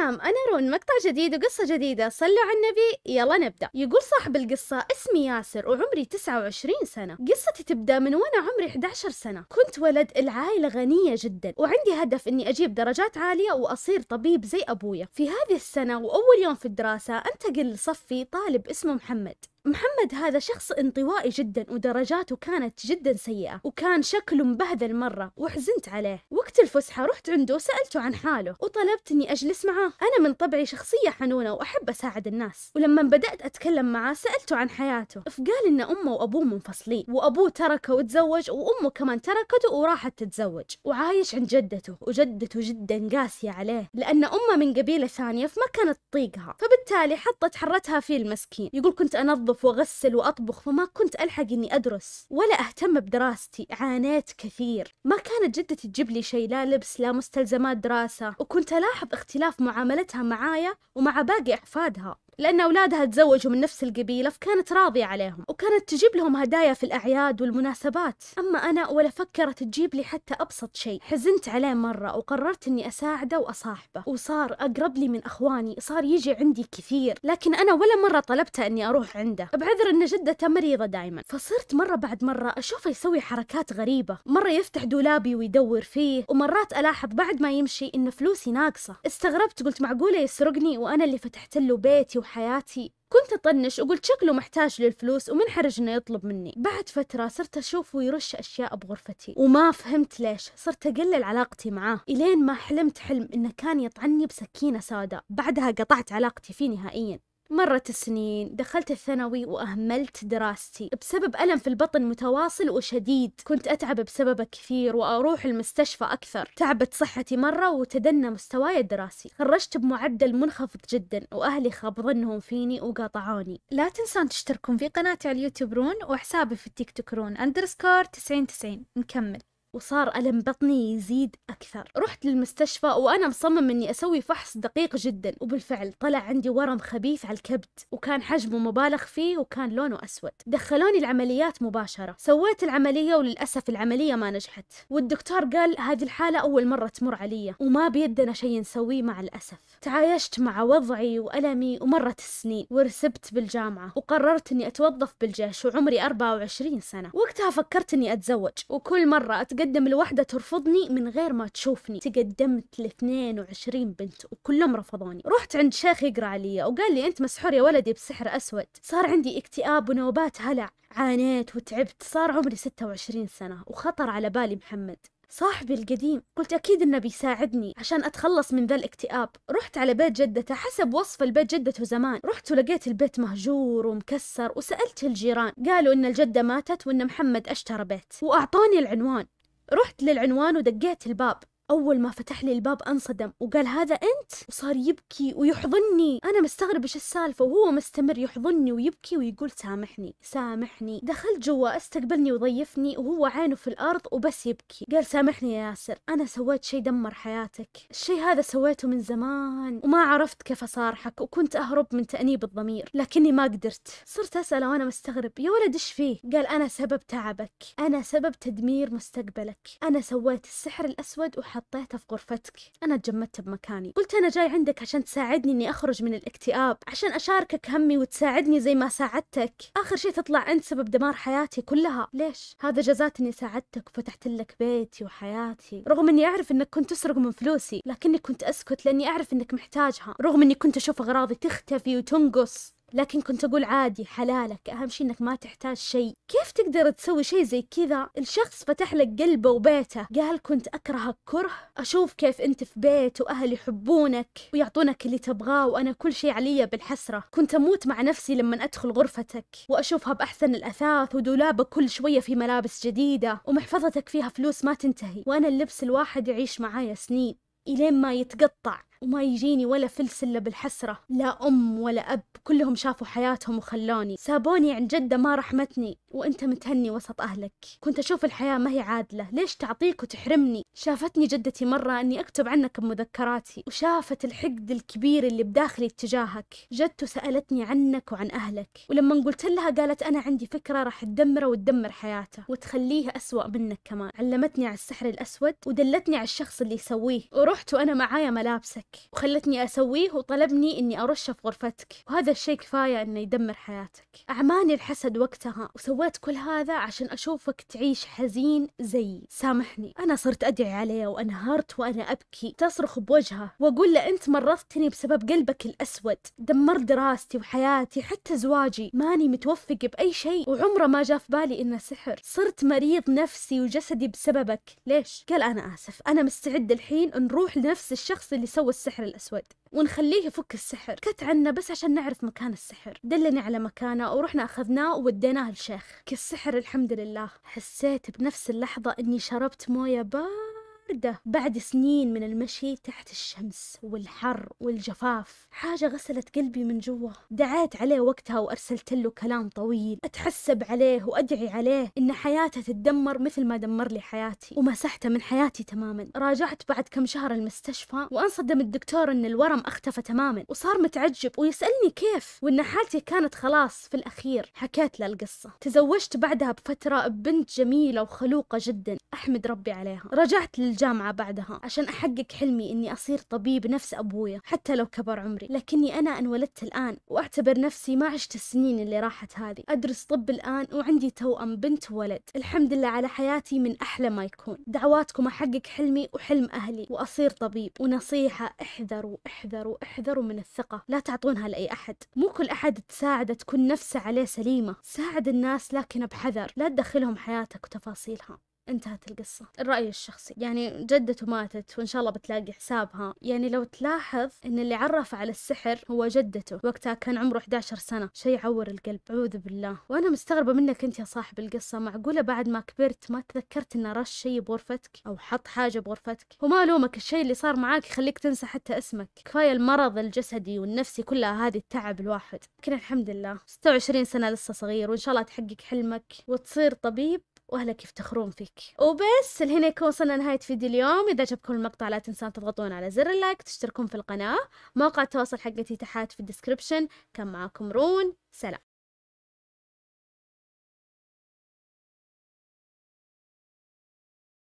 السلام نعم، أنا رون مقطع جديد وقصة جديدة صلوا على النبي يلا نبدأ يقول صاحب القصة اسمي ياسر وعمري 29 سنة قصتي تبدأ من وأنا عمري 11 سنة كنت ولد العائلة غنية جدا وعندي هدف أني أجيب درجات عالية وأصير طبيب زي أبويا في هذه السنة وأول يوم في الدراسة أنتقل لصفي طالب اسمه محمد محمد هذا شخص انطوائي جدا ودرجاته كانت جدا سيئة وكان شكله مبهذل مرة وحزنت عليه وقت الفسحة رحت عنده وسألته عن حاله وطلبت اني اجلس معاه انا من طبعي شخصية حنونة واحب اساعد الناس ولما بدأت اتكلم معاه سألته عن حياته فقال ان امه وابوه منفصلين وابوه تركه وتزوج وامه كمان تركته وراحت تتزوج وعايش عند جدته وجدته جدا قاسية عليه لان امه من قبيلة ثانية فما كانت تطيقها فبالتالي حطت حرتها فيه المسكين يقول كنت انظف وأنظف وأغسل وأطبخ فما كنت ألحق إني أدرس ولا أهتم بدراستي عانيت كثير ما كانت جدتي تجيب لي شيء لا لبس لا مستلزمات دراسة وكنت ألاحظ اختلاف معاملتها معايا ومع باقي أحفادها لأن أولادها تزوجوا من نفس القبيلة فكانت راضية عليهم وكانت تجيب لهم هدايا في الأعياد والمناسبات أما أنا ولا فكرت تجيب لي حتى أبسط شيء حزنت عليه مرة وقررت أني أساعده وأصاحبه وصار أقرب لي من أخواني صار يجي عندي كثير لكن أنا ولا مرة طلبته أني أروح عنده بعذر أن جدته مريضة دائما فصرت مرة بعد مرة أشوفه يسوي حركات غريبة مرة يفتح دولابي ويدور فيه ومرات ألاحظ بعد ما يمشي أن فلوسي ناقصة استغربت قلت معقولة يسرقني وأنا اللي فتحت له بيتي حياتي كنت أطنش وقلت شكله محتاج للفلوس ومنحرج إنه يطلب مني بعد فترة صرت أشوفه يرش أشياء بغرفتي وما فهمت ليش صرت أقلل علاقتي معاه إلين ما حلمت حلم إنه كان يطعني بسكينة سوداء بعدها قطعت علاقتي فيه نهائيا مرت السنين دخلت الثانوي وأهملت دراستي بسبب ألم في البطن متواصل وشديد كنت أتعب بسببه كثير وأروح المستشفى أكثر تعبت صحتي مرة وتدنى مستواي الدراسي خرجت بمعدل منخفض جدا وأهلي خاب ظنهم فيني وقاطعوني لا تنسون تشتركون في قناتي على اليوتيوب رون وحسابي في التيك توك رون أندرسكور 9090 نكمل وصار ألم بطني يزيد أكثر رحت للمستشفى وأنا مصمم أني أسوي فحص دقيق جدا وبالفعل طلع عندي ورم خبيث على الكبد وكان حجمه مبالغ فيه وكان لونه أسود دخلوني العمليات مباشرة سويت العملية وللأسف العملية ما نجحت والدكتور قال هذه الحالة أول مرة تمر علي وما بيدنا شيء نسويه مع الأسف تعايشت مع وضعي وألمي ومرت السنين ورسبت بالجامعة وقررت أني أتوظف بالجيش وعمري 24 سنة وقتها فكرت أني أتزوج وكل مرة أتقابل اتقدم لوحدة ترفضني من غير ما تشوفني تقدمت ل 22 بنت وكلهم رفضوني رحت عند شيخ يقرأ علي وقال لي أنت مسحور يا ولدي بسحر أسود صار عندي اكتئاب ونوبات هلع عانيت وتعبت صار عمري 26 سنة وخطر على بالي محمد صاحبي القديم قلت أكيد إنه بيساعدني عشان أتخلص من ذا الاكتئاب رحت على بيت جدته حسب وصف البيت جدته زمان رحت ولقيت البيت مهجور ومكسر وسألت الجيران قالوا إن الجدة ماتت وإن محمد اشترى بيت وأعطوني العنوان رحت للعنوان ودقيت الباب أول ما فتح لي الباب أنصدم وقال هذا أنت وصار يبكي ويحضني أنا مستغرب إيش السالفة وهو مستمر يحضني ويبكي ويقول سامحني سامحني دخلت جوا استقبلني وضيفني وهو عينه في الأرض وبس يبكي قال سامحني يا ياسر أنا سويت شي دمر حياتك الشي هذا سويته من زمان وما عرفت كيف أصارحك وكنت أهرب من تأنيب الضمير لكني ما قدرت صرت أسأله وأنا مستغرب يا ولد إيش فيه قال أنا سبب تعبك أنا سبب تدمير مستقبلك أنا سويت السحر الأسود وحضرت حطيته في غرفتك أنا تجمدت بمكاني قلت أنا جاي عندك عشان تساعدني إني أخرج من الاكتئاب عشان أشاركك همي وتساعدني زي ما ساعدتك آخر شيء تطلع أنت سبب دمار حياتي كلها ليش هذا جزات إني ساعدتك وفتحت لك بيتي وحياتي رغم إني أعرف إنك كنت تسرق من فلوسي لكني كنت أسكت لأني أعرف إنك محتاجها رغم إني كنت أشوف أغراضي تختفي وتنقص لكن كنت أقول عادي حلالك أهم شيء إنك ما تحتاج شيء كيف تقدر تسوي شيء زي كذا الشخص فتح لك قلبه وبيته قال كنت أكرهك كره أشوف كيف أنت في بيت وأهل يحبونك ويعطونك اللي تبغاه وأنا كل شيء علي بالحسرة كنت أموت مع نفسي لما أدخل غرفتك وأشوفها بأحسن الأثاث ودولابك كل شوية في ملابس جديدة ومحفظتك فيها فلوس ما تنتهي وأنا اللبس الواحد يعيش معايا سنين إلين ما يتقطع وما يجيني ولا فلس إلا بالحسرة لا أم ولا أب كلهم شافوا حياتهم وخلوني سابوني عند جدة ما رحمتني وأنت متهني وسط أهلك كنت أشوف الحياة ما هي عادلة ليش تعطيك وتحرمني شافتني جدتي مرة أني أكتب عنك بمذكراتي وشافت الحقد الكبير اللي بداخلي اتجاهك جدت وسألتني عنك وعن أهلك ولما قلت لها قالت أنا عندي فكرة راح تدمره وتدمر حياته وتخليه أسوأ منك كمان علمتني على السحر الأسود ودلتني على الشخص اللي يسويه ورحت وأنا معايا ملابسك غرفتك وخلتني أسويه وطلبني إني أرشه في غرفتك وهذا الشيء كفاية إنه يدمر حياتك أعماني الحسد وقتها وسويت كل هذا عشان أشوفك تعيش حزين زي سامحني أنا صرت أدعي عليه وأنهارت وأنا أبكي تصرخ بوجهه وأقول له أنت مرضتني بسبب قلبك الأسود دمرت دراستي وحياتي حتى زواجي ماني متوفق بأي شيء وعمره ما جاء في بالي إنه سحر صرت مريض نفسي وجسدي بسببك ليش؟ قال أنا آسف أنا مستعد الحين نروح لنفس الشخص اللي سوى السحر الأسود ونخليه يفك السحر كت عنا بس عشان نعرف مكان السحر دلني على مكانه ورحنا أخذناه ووديناه الشيخ كالسحر الحمد لله حسيت بنفس اللحظة أني شربت موية بار برده بعد سنين من المشي تحت الشمس والحر والجفاف حاجة غسلت قلبي من جوا دعيت عليه وقتها وأرسلت له كلام طويل أتحسب عليه وأدعي عليه إن حياته تتدمر مثل ما دمر لي حياتي ومسحته من حياتي تماما راجعت بعد كم شهر المستشفى وأنصدم الدكتور إن الورم اختفى تماما وصار متعجب ويسألني كيف وإن حالتي كانت خلاص في الأخير حكيت له القصة تزوجت بعدها بفترة ببنت جميلة وخلوقة جدا أحمد ربي عليها رجعت لل الجامعة بعدها عشان أحقق حلمي إني أصير طبيب نفس أبويا حتى لو كبر عمري لكني أنا انولدت الآن وأعتبر نفسي ما عشت السنين اللي راحت هذه أدرس طب الآن وعندي توأم بنت وولد الحمد لله على حياتي من أحلى ما يكون دعواتكم أحقق حلمي وحلم أهلي وأصير طبيب ونصيحة احذروا احذروا احذروا من الثقة لا تعطونها لأي أحد مو كل أحد تساعده تكون نفسه عليه سليمة ساعد الناس لكن بحذر لا تدخلهم حياتك وتفاصيلها انتهت القصة الرأي الشخصي يعني جدته ماتت وإن شاء الله بتلاقي حسابها يعني لو تلاحظ إن اللي عرف على السحر هو جدته وقتها كان عمره 11 سنة شيء يعور القلب أعوذ بالله وأنا مستغربة منك أنت يا صاحب القصة معقولة بعد ما كبرت ما تذكرت إنه رش شيء بغرفتك أو حط حاجة بغرفتك وما ألومك الشيء اللي صار معاك يخليك تنسى حتى اسمك كفاية المرض الجسدي والنفسي كلها هذه التعب الواحد لكن الحمد لله 26 سنة لسه صغير وإن شاء الله تحقق حلمك وتصير طبيب واهلك يفتخرون فيك وبس لهنا يكون وصلنا نهاية فيديو اليوم اذا عجبكم المقطع لا تنسون تضغطون على زر اللايك تشتركون في القناة مواقع التواصل حقتي تحت في الديسكربشن كان معاكم رون سلام